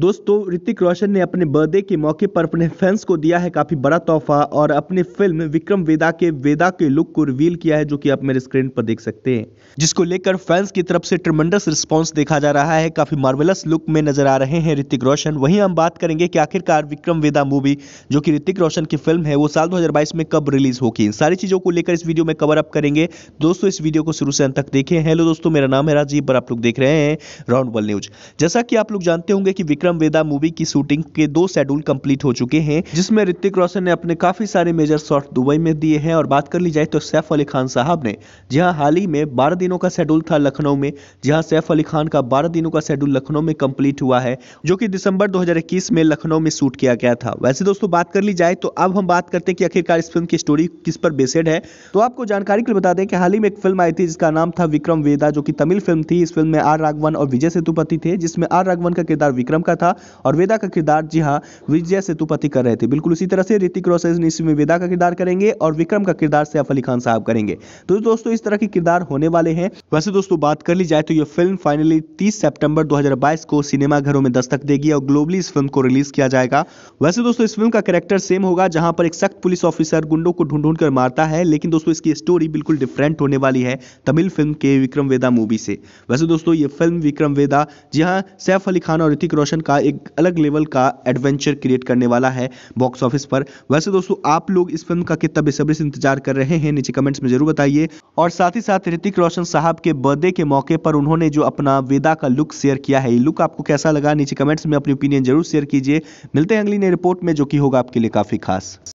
दोस्तों ऋतिक रोशन ने अपने बर्थडे के मौके पर अपने फैंस को दिया है काफी बड़ा तोहफा और अपनी फिल्म विक्रम वेदा के वेदा के लुक को रिवील किया है जो कि आप मेरे स्क्रीन पर देख सकते हैं जिसको लेकर फैंस की तरफ से ट्रमंडस रिस्पांस देखा जा रहा है काफी मार्वेलस लुक में नजर आ रहे हैं ऋतिक रोशन वहीं हम बात करेंगे कि आखिरकार विक्रम वेदा मूवी जो कि ऋतिक रोशन की फिल्म है वो साल दो में कब रिलीज होगी इन सारी चीजों को लेकर इस वीडियो में कवर अप करेंगे दोस्तों इस वीडियो को शुरू से अंत तक देखें हेलो दोस्तों मेरा नाम है राजीव पर आप लोग देख रहे हैं राउंड न्यूज जैसा कि आप लोग जानते होंगे कि विक्रम वेदा मूवी की शूटिंग के दो शेड्यूल कंप्लीट हो चुके हैं जिसमें ऋतिक रोशन ने अपने काफी सारे मेजर शॉट दुबई में दिए हैं और बात कर ली जाए तो सैफ अली खान साहब ने जहां हाल ही में बारह दिनों का शेड्यूल था लखनऊ में जहां सैफ अली खान का बारह दिनों का शेड्यूल लखनऊ में कंप्लीट हुआ है जो कि दिसंबर दो में लखनऊ में शूट किया गया था वैसे दोस्तों बात कर ली जाए तो अब हम बात करते हैं कि आखिरकार इस फिल्म की स्टोरी किस पर बेस्ड है तो आपको जानकारी के लिए बता दें कि हाल ही में एक फिल्म आई थी जिसका नाम था विक्रम वेदा जो कि तमिल फिल्म थी इस फिल्म में आर राघवन और विजय सेतुपति थे जिसमें आर राघवन का किरदार विक्रम का का था और वेदा का किरदार जी हाँ विजय सेतुपति कर रहे थे बिल्कुल उसी तरह से ऋतिक रोशन इस में वेदा का किरदार करेंगे और विक्रम का किरदार सैफ अली खान साहब करेंगे तो दोस्तों इस तरह के किरदार होने वाले हैं वैसे दोस्तों बात कर ली जाए तो ये फिल्म फाइनली तीस सेप्टेम्बर दो को सिनेमाघरों में दस्तक देगी और ग्लोबली इस फिल्म को रिलीज किया जाएगा वैसे दोस्तों इस फिल्म का करेक्टर सेम होगा जहां पर एक सख्त पुलिस ऑफिसर गुंडों को ढूंढ ढूंढ कर मारता है लेकिन दोस्तों इसकी स्टोरी बिल्कुल डिफरेंट होने वाली है तमिल फिल्म के विक्रम वेदा मूवी से वैसे दोस्तों ये फिल्म विक्रम वेदा जी हाँ सैफ अली खान और ऋतिक रोशन का एक अलग लेवल का एडवेंचर क्रिएट करने वाला है बॉक्स ऑफिस पर वैसे दोस्तों आप लोग इस फिल्म का कितना बेसब्री से इंतजार कर रहे हैं नीचे कमेंट्स में जरूर बताइए और साथ ही साथ ऋतिक रोशन साहब के बर्थडे के मौके पर उन्होंने जो अपना वेदा का लुक शेयर किया है ये लुक आपको कैसा लगा नीचे कमेंट्स में अपनी ओपिनियन जरूर शेयर कीजिए मिलते हैं अगली नई रिपोर्ट में जो कि होगा आपके लिए काफी खास